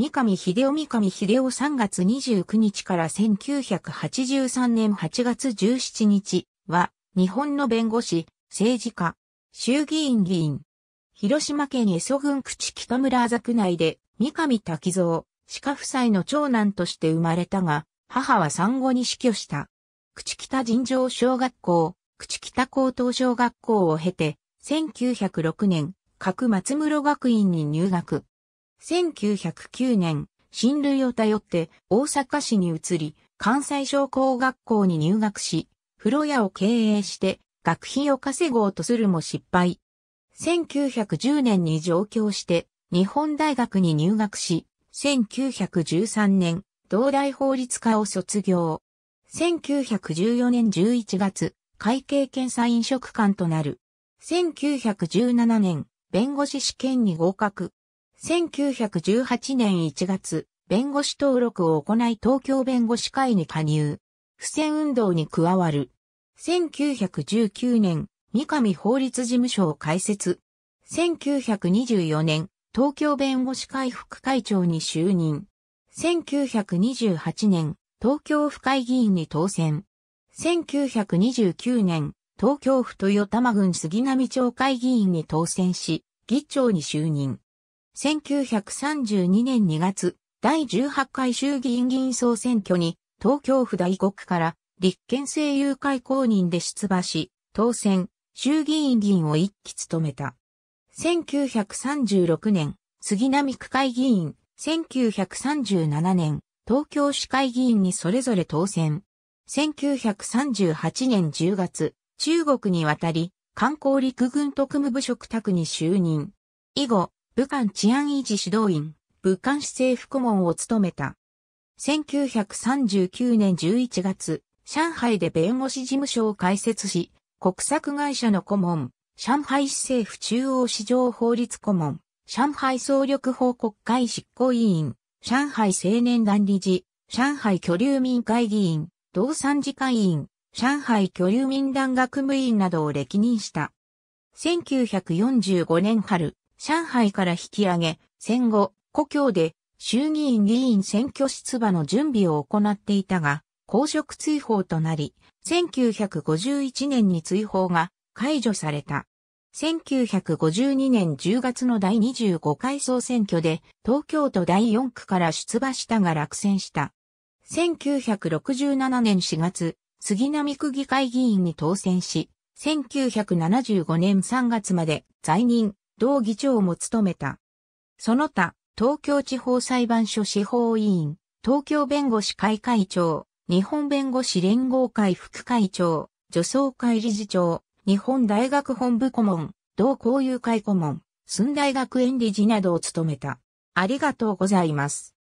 三上秀夫三上秀夫3月29日から1983年8月17日は、日本の弁護士、政治家、衆議院議員。広島県江蘇郡口北村あざ区内で、三上滝蔵、鹿夫妻の長男として生まれたが、母は産後に死去した。口北尋常小学校、口北高等小学校を経て、1906年、各松室学院に入学。1909年、親類を頼って大阪市に移り、関西商工学校に入学し、風呂屋を経営して学費を稼ごうとするも失敗。1910年に上京して日本大学に入学し、1913年、同大法律科を卒業。1914年11月、会計検査院職官となる。1917年、弁護士試験に合格。1918年1月、弁護士登録を行い東京弁護士会に加入。不戦運動に加わる。1919年、三上法律事務所を開設。1924年、東京弁護士会副会長に就任。1928年、東京府会議員に当選。1929年、東京府豊玉郡杉並町会議員に当選し、議長に就任。1932年2月、第18回衆議院議員総選挙に、東京府大国から立憲政友会公認で出馬し、当選、衆議院議員を一期務めた。1936年、杉並区会議員、1937年、東京市会議員にそれぞれ当選。1938年10月、中国に渡り、観光陸軍特務部職宅に就任。以後、武漢治安維持指導員、武漢市政府顧問を務めた。1939年11月、上海で弁護士事務所を開設し、国策会社の顧問、上海市政府中央市場法律顧問、上海総力報国会執行委員、上海青年団理事、上海居留民会議員、同参事会員、上海居留民団学務員などを歴任した。1945年春、上海から引き上げ、戦後、故郷で衆議院議員選挙出馬の準備を行っていたが、公職追放となり、1951年に追放が解除された。1952年10月の第25回総選挙で東京都第4区から出馬したが落選した。1967年4月、杉並区議会議員に当選し、1975年3月まで在任。同議長も務めた。その他、東京地方裁判所司法委員、東京弁護士会会長、日本弁護士連合会副会長、女装会理事長、日本大学本部顧問、同交友会顧問、寸大学園理事などを務めた。ありがとうございます。